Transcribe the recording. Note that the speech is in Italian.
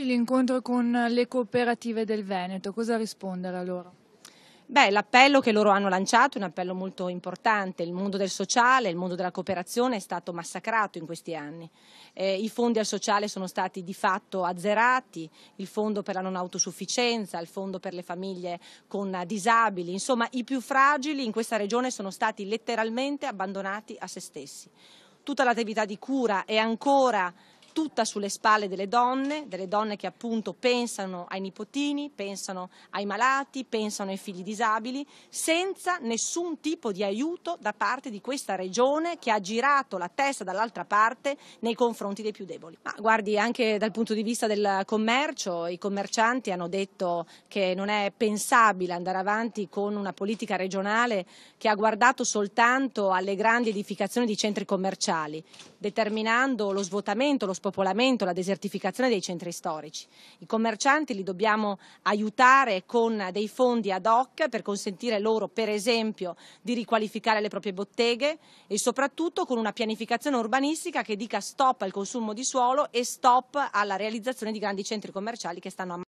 oggi l'incontro con le cooperative del Veneto, cosa rispondere a loro? Beh, l'appello che loro hanno lanciato è un appello molto importante, il mondo del sociale, il mondo della cooperazione è stato massacrato in questi anni, eh, i fondi al sociale sono stati di fatto azzerati, il fondo per la non autosufficienza, il fondo per le famiglie con disabili, insomma i più fragili in questa regione sono stati letteralmente abbandonati a se stessi. Tutta l'attività di cura è ancora tutta sulle spalle delle donne, delle donne che appunto pensano ai nipotini, pensano ai malati, pensano ai figli disabili, senza nessun tipo di aiuto da parte di questa regione che ha girato la testa dall'altra parte nei confronti dei più deboli. Ma guardi, anche dal punto di vista del commercio, i commercianti hanno detto che non è pensabile andare avanti con una politica regionale che ha guardato soltanto alle grandi edificazioni di centri commerciali, determinando lo svuotamento, lo spopolamento, la desertificazione dei centri storici. I commercianti li dobbiamo aiutare con dei fondi ad hoc per consentire loro, per esempio, di riqualificare le proprie botteghe e soprattutto con una pianificazione urbanistica che dica stop al consumo di suolo e stop alla realizzazione di grandi centri commerciali che stanno a